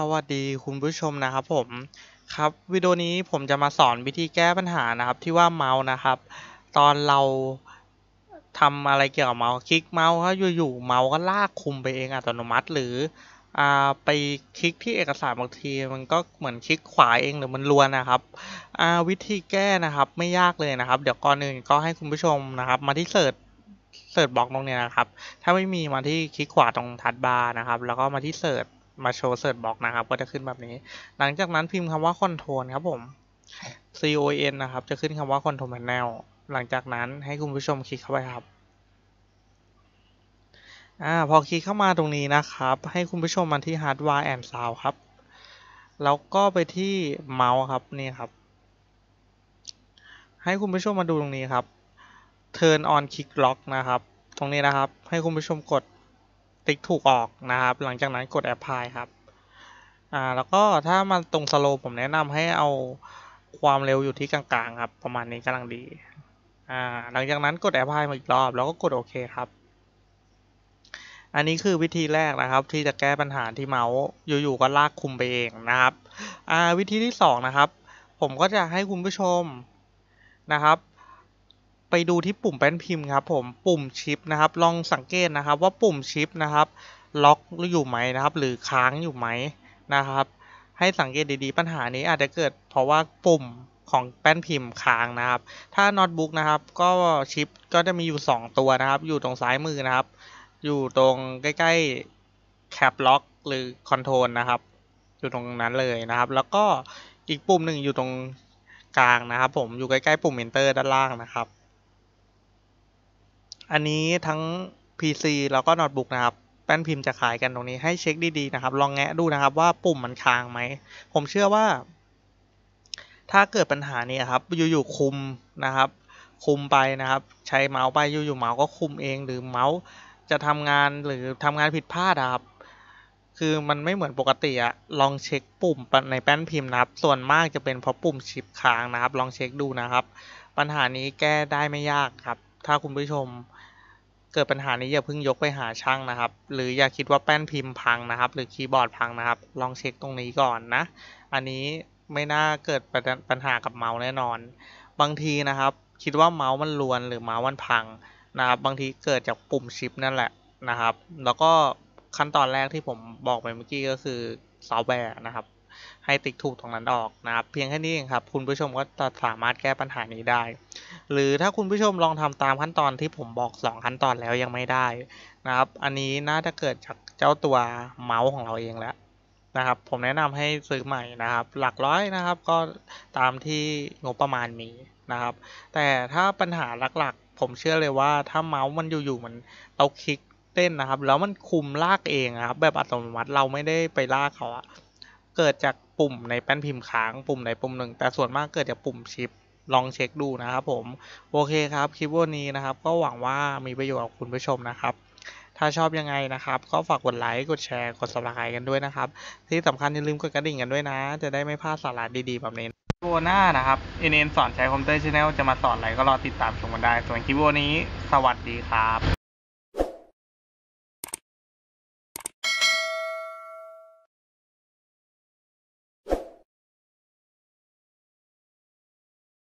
สวัสดีคุณผู้ชมนะครับผมครับวิดีโอนี้ผมจะมาสอนวิธีแก้ปัญหานะครับที่ว่าเมาส์นะครับ ตอนเราทำอะไรเกี่ยวกับเมาส์คลิกเมาส์ครับอยู่ๆเมาส์ก็ลากคุมไปเองอัตโนมัติ หรืออ่าไปคลิกที่เอกสารบางทีมันก็เหมือนคลิกขวาเองหรือมันลวนนะครับอ่าวิธีแก้นะครับไม่ยากเลยนะครับ เดี๋ยวก่อนอื่นก็ให้คุณผู้ชมนะครับมาที่เสิร์ชเสิร์ชบล็อกตรงนี้นะครับถ้าไม่มีมาที่คลิกขวาตรงทัดบาร์นะครับ แล้วก็มาที่เสิร์ชมาโชว์เซิร์ชบล็อกนะครับก็จะขึ้นแบบนี้ หลังจากนั้นพิมพ์คำว่าคอนโทรลครับผม C O N นะครับจะขึ้นคำว่าคอนโทรแพนเนลหลังจากนั้นให้คุณผู้ชมคลิกเข้าไปครับอ่าพอคลิกเข้ามาตรงนี้นะครับ ให้คุณผู้ชมมาที่ Hardware and Sound ครับแล้วก็ไปที่เมาส์ครับนี่ครับให้คุณผู้ชมมาดูตรงนี้ครับ Turn on Kick Lock นะครับตรงนี้นะครับให้คุณผู้ชมกดติ๊กถูกออกนะครับ หลังจากนั้นกด apply ครับอ่าแล้วก็ถ้ามันตรงสโลผมแนะนำให้เอาความเร็วอยู่ที่กลางๆครับประมาณนี้กำลังดีอ่าหลังจากนั้นกด apply มาอีกรอบ แล้วก็กดโอเคครับ อันนี้คือวิธีแรกนะครับ ที่จะแก้ปัญหาที่เมาส์อยู่ๆก็ลากคุมไปเองนะครับวิธีที่2นะครับ ผมก็จะให้คุณผู้ชมนะครับไปดูที่ปุ่มแป้นพิมพ์ครับ ผมปุ่มชิปนะครับลองสังเกตนะครับว่าปุ่มชิปนะครับล็อกอยู่ไหมนะครับ หรือค้างอยู่ไหมนะครับ ให้สังเกตดีๆ ปัญหานี้อาจจะเกิดเพราะว่าปุ่มของแป้นพิมพ์ค้างนะครับ ถ้าโน้ตบุ๊กนะครับ ก็ชิปก็จะมีอยู่ 2 ตัวนะครับ อยู่ตรงซ้ายมือนะครับ อยู่ตรงใกล้ๆแคปล็อกหรือคอนโทรลนะครับอยู่ตรงนั้นเลยนะครับ แล้วก็อีกปุ่มหนึ่งอยู่ตรงกลางนะครับ ผมอยู่ใกล้ๆปุ่มเนเตอร์ด้านล่างนะครับอันนี้ทั้ง PC แล้วก็โน้ตบุ๊กนะครับ แป้นพิมพ์จะขายกันตรงนี้ ให้เช็คดีๆนะครับ ลองแงะดูนะครับว่าปุ่มมันค้างไหม ผมเชื่อว่า ถ้าเกิดปัญหานี้ครับอยู่ๆคุมนะครับ คุมไปนะครับ ใช้เมาส์ไปอยู่ๆเมาส์ก็คุมเอง หรือเมาส์จะทำงานหรือทำงานผิดพลาดครับ คือมันไม่เหมือนปกติอะลองเช็คปุ่มในแป้นพิมพ์นะครับส่วนมากจะเป็นเพราะปุ่มชิปค้างนะครับ ลองเช็คดูนะครับ ปัญหานี้แก้ได้ไม่ยากครับถ้าคุณผู้ชม เกิดปัญหานี้อย่าเพิ่งยกไปหาช่างนะครับ หรืออย่าคิดว่าแป้นพิมพ์พังนะครับ หรือคีย์บอร์ดพังนะครับ ลองเช็คตรงนี้ก่อนนะ อันนี้ไม่น่าเกิดปัญหากับเมาส์แน่นอน บางทีนะครับ คิดว่าเมาส์มันลวนหรือเมาส์มันพังนะครับ บางทีเกิดจากปุ่มชิปนั่นแหละนะครับ แล้วก็ขั้นตอนแรกที่ผมบอกไปเมื่อกี้ก็คือซอฟต์แวร์นะครับให้ติ๊กถูกตรงนั้นออกนะครับ เพียงแค่นี้เองครับคุณผู้ชมก็จะสามารถแก้ปัญหานี้ได้ หรือถ้าคุณผู้ชมลองทำตามขั้นตอนที่ผมบอก 2 ขั้นตอนแล้วยังไม่ได้นะครับ อันนี้น่าจะเกิดจากเจ้าตัวเมาส์ของเราเองแล้วนะครับ ผมแนะนำให้ซื้อใหม่นะครับ หลักร้อยนะครับก็ตามที่งบประมาณมีนะครับ แต่ถ้าปัญหาหลัก ๆ ผมเชื่อเลยว่าถ้าเมาส์มันอยู่ๆมันเราคลิกเต้นนะครับ แล้วมันคุมลากเองครับ แบบอัตโนมัติเราไม่ได้ไปลากเขาอะเกิดจากปุ่มในแป้นพิมพ์ค้าง ปุ่มไหนปุ่มหนึ่งแต่ส่วนมากเกิดจากปุ่มชิปลองเช็คดูนะครับผมโอเคครับคลิปวันนี้นะครับ ก็หวังว่ามีประโยชน์กับคุณผู้ชมนะครับ ถ้าชอบยังไงนะครับ ก็ฝากกดไลค์กดแชร์กดส u b ค c กันด้วยนะครับ ที่สำคัญอย่าลืมกดกระดิ่งกันด้วยนะ จะได้ไม่พลาดสาระดีๆแบบนี้ปวหน้านะครับเอ็นเอ็นสอนใช้คอมพิวเตอร์ชาแนลจะมาสอนอะไรก็รอติดตามชมกันได้ส่วนคลิปวันนี้สวัสดีครับ